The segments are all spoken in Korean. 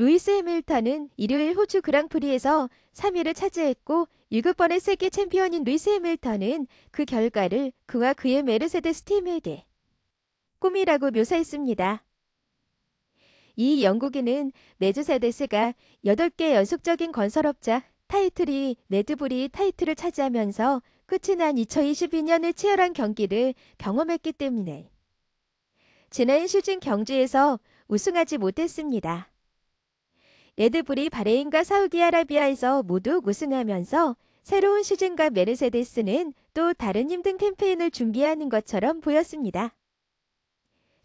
루이스 해밀턴은 일요일 호주 그랑프리에서 3위를 차지했고 7번의 세계 챔피언인 루이스 해밀턴은 그 결과를 그와 그의 메르세데스 팀에 게 꿈이라고 묘사했습니다. 이 영국인은 메르세데스가 8개 연속적인 건설업자 타이틀이 네드브리 타이틀을 차지하면서 끝이 난 2022년을 치열한 경기를 경험했기 때문에 지난 시즌 경주에서 우승하지 못했습니다. 레드불이 바레인과 사우디아라비아에서 모두 우승하면서 새로운 시즌과 메르세데스는 또 다른 힘든 캠페인을 준비하는 것처럼 보였습니다.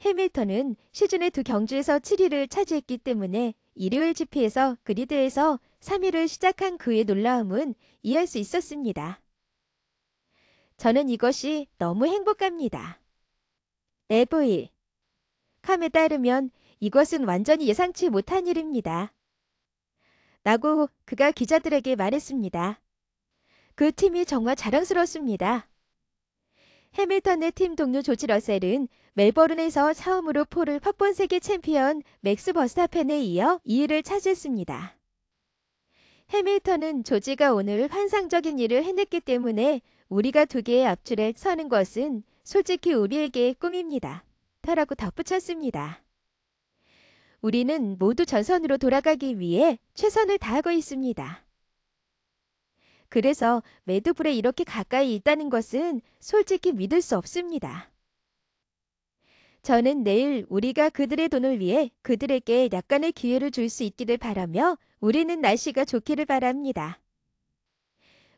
해밀턴은 시즌의 두 경주에서 7위를 차지했기 때문에 일요일 GP에서 그리드에서 3위를 시작한 그의 놀라움은 이해할 수 있었습니다. 저는 이것이 너무 행복합니다. 에보이 캄에 따르면 이것은 완전히 예상치 못한 일입니다. 라고 그가 기자들에게 말했습니다. 그 팀이 정말 자랑스럽습니다. 해밀턴의 팀 동료 조지 러셀은 멜버른에서 처음으로 포를 팝본 세계 챔피언 맥스 버스타펜에 이어 2위를 차지했습니다. 해밀턴은 조지가 오늘 환상적인 일을 해냈기 때문에 우리가 두 개의 앞줄에 서는 것은 솔직히 우리에게 꿈입니다. 라고 덧붙였습니다. 우리는 모두 전선으로 돌아가기 위해 최선을 다하고 있습니다. 그래서 매드불에 이렇게 가까이 있다는 것은 솔직히 믿을 수 없습니다. 저는 내일 우리가 그들의 돈을 위해 그들에게 약간의 기회를 줄 수 있기를 바라며 우리는 날씨가 좋기를 바랍니다.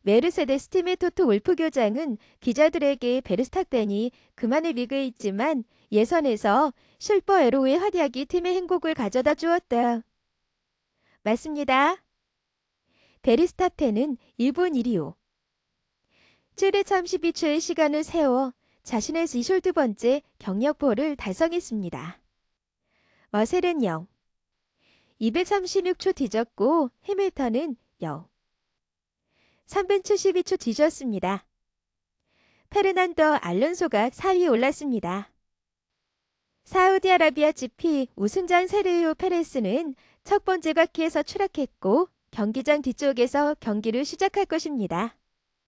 메르세데스 팀의 토토 울프 교장은 기자들에게 베르스타펜이 그만의 리그에 있지만 예선에서 실버 에로의 활약이 팀의 행복을 가져다 주었다. 맞습니다. 베르스타펜은 일본 1위요 7회 32초의 시간을 세워 자신의 시 22번째 경력포를 달성했습니다. 머셀은 0. 236초 뒤졌고 해밀턴은 0. 3분 72초 뒤졌습니다. 페르난더 알론소가 4위에 올랐습니다. 사우디아라비아 GP 우승전 세르요 페레스는 첫 번째 바퀴에서 추락했고 경기장 뒤쪽에서 경기를 시작할 것입니다.